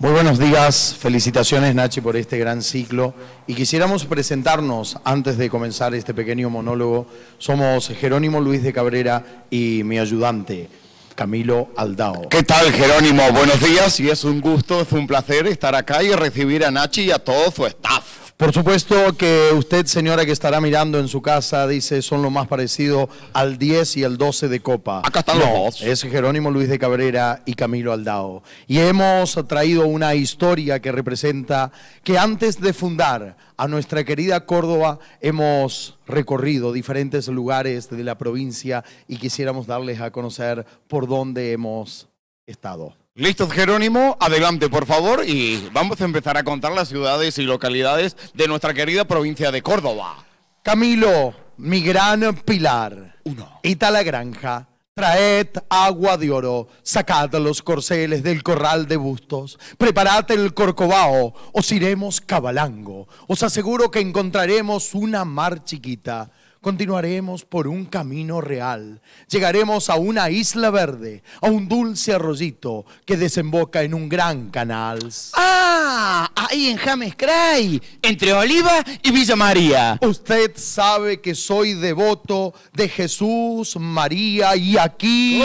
Muy buenos días, felicitaciones Nachi por este gran ciclo y quisiéramos presentarnos antes de comenzar este pequeño monólogo. Somos Jerónimo Luis de Cabrera y mi ayudante. Camilo Aldao. ¿Qué tal Jerónimo? Buenos días y es un gusto, es un placer estar acá y recibir a Nachi y a todo su staff. Por supuesto que usted, señora que estará mirando en su casa, dice son lo más parecido al 10 y al 12 de Copa. Acá están los Es Jerónimo Luis de Cabrera y Camilo Aldao. Y hemos traído una historia que representa que antes de fundar a nuestra querida Córdoba hemos recorrido diferentes lugares de la provincia y quisiéramos darles a conocer por dónde hemos estado. Listo, Jerónimo, adelante, por favor, y vamos a empezar a contar las ciudades y localidades de nuestra querida provincia de Córdoba. Camilo, mi gran pilar. Uno. Ita la granja. Traed agua de oro, sacad los corceles del corral de bustos, preparad el corcovado. os iremos cabalango. Os aseguro que encontraremos una mar chiquita. Continuaremos por un camino real. Llegaremos a una isla verde, a un dulce arroyito que desemboca en un gran canal. ¡Ah! Ahí en James Cray, entre Oliva y Villa María. Usted sabe que soy devoto de Jesús, María y aquí.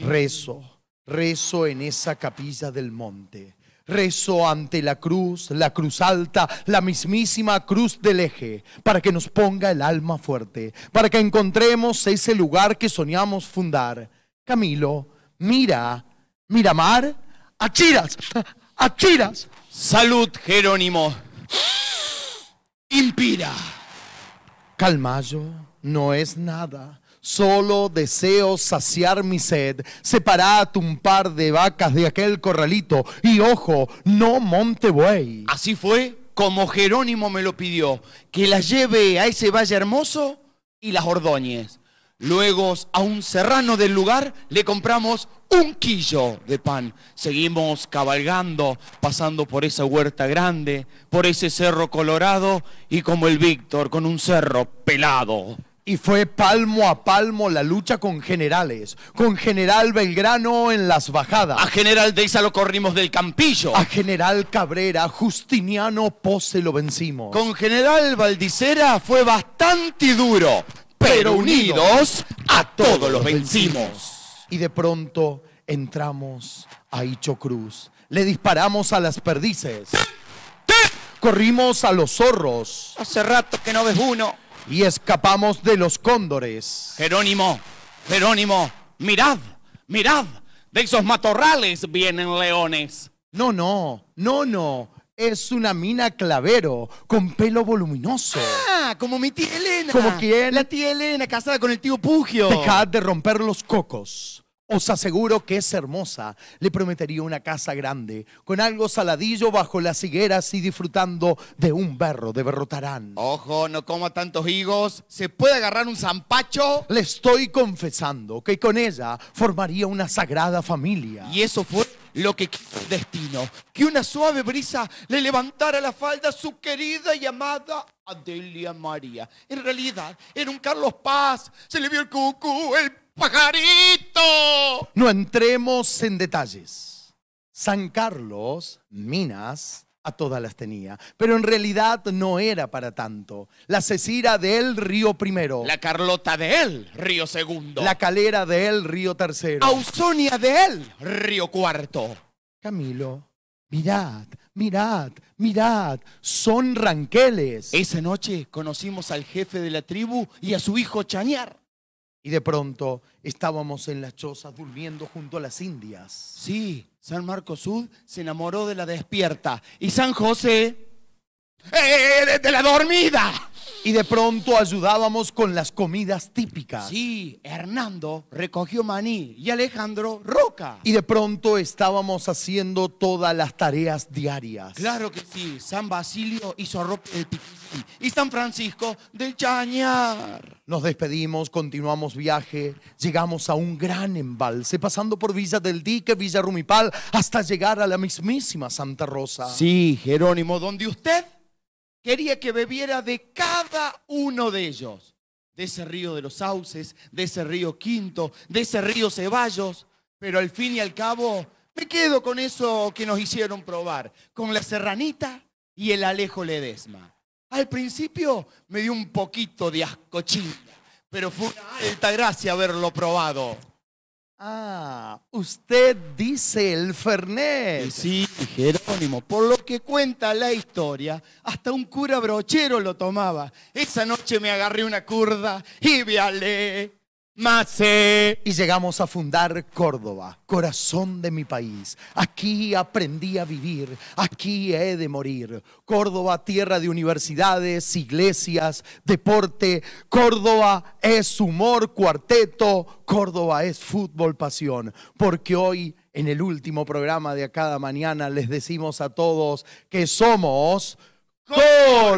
Rezo, rezo en esa capilla del monte Rezo ante la cruz, la cruz alta, la mismísima cruz del eje, para que nos ponga el alma fuerte, para que encontremos ese lugar que soñamos fundar. Camilo, mira, mira mar, achiras, achiras. Salud, Jerónimo. Impira. Calmayo no es nada. Solo deseo saciar mi sed. Separad un par de vacas de aquel corralito y ojo, no monte buey. Así fue como Jerónimo me lo pidió, que las lleve a ese valle hermoso y las ordoñes. Luego a un serrano del lugar le compramos un quillo de pan. Seguimos cabalgando, pasando por esa huerta grande, por ese cerro colorado y como el Víctor con un cerro pelado. Y fue palmo a palmo la lucha con generales, con general Belgrano en las bajadas. A general Deiza lo corrimos del campillo. A general Cabrera, Justiniano Pose lo vencimos. Con general Valdicera fue bastante duro, pero, unidos, a todos, los vencimos. Y de pronto entramos a Icho Cruz, le disparamos a las perdices. Corrimos a los zorros. Hace rato que no ves uno y escapamos de los cóndores. Jerónimo, Jerónimo, mirad, mirad, de esos matorrales vienen leones. No, no, no, no. Es una mina clavero con pelo voluminoso. Ah, como mi tía Elena. ¿Como quién? La tía Elena casada con el tío Pugio. Dejad de romper los cocos. Os aseguro que es hermosa. Le prometería una casa grande, con algo saladillo bajo las higueras y disfrutando de un berro de berrotarán. Ojo, no coma tantos higos. ¿Se puede agarrar un zampacho? Le estoy confesando que con ella formaría una sagrada familia. Y eso fue lo que destino. Que una suave brisa le levantara la falda a su querida y amada Adelia María. En realidad, era un Carlos Paz. Se le vio el cucú, el pajarito. No entremos en detalles. San Carlos, Minas, a todas las tenía. Pero en realidad no era para tanto. La Cecira de río primero. La Carlota de él, río segundo. La Calera de río tercero. Ausonia de él, río cuarto. Camilo, mirad, mirad, mirad, son ranqueles. Esa noche conocimos al jefe de la tribu y a su hijo Chañar. Y de pronto estábamos en las chozas durmiendo junto a las indias. Sí, San Marcos Sud se enamoró de la despierta. Y San José eh, eh, eh de, la dormida. Y de pronto ayudábamos con las comidas típicas. Sí, Hernando recogió maní y Alejandro roca. Y de pronto estábamos haciendo todas las tareas diarias. Claro que sí, San Basilio hizo ropa del eh, piquiti y San Francisco del chañar. Nos despedimos, continuamos viaje, llegamos a un gran embalse, pasando por Villa del Dique, Villa Rumipal, hasta llegar a la mismísima Santa Rosa. Sí, Jerónimo, donde usted quería que bebiera de cada uno de ellos, de ese río de los sauces, de ese río Quinto, de ese río Ceballos, pero al fin y al cabo me quedo con eso que nos hicieron probar, con la serranita y el Alejo Ledesma. Al principio me dio un poquito de ascochita, pero fue una alta gracia haberlo probado. Ah, usted dice el Fernet. Sí, Jerónimo, por lo que cuenta la historia, hasta un cura brochero lo tomaba. Esa noche me agarré una curda y vialé y llegamos a fundar Córdoba, corazón de mi país. Aquí aprendí a vivir, aquí he de morir. Córdoba, tierra de universidades, iglesias, deporte. Córdoba es humor, cuarteto. Córdoba es fútbol, pasión. Porque hoy, en el último programa de cada mañana, les decimos a todos que somos cordobeses.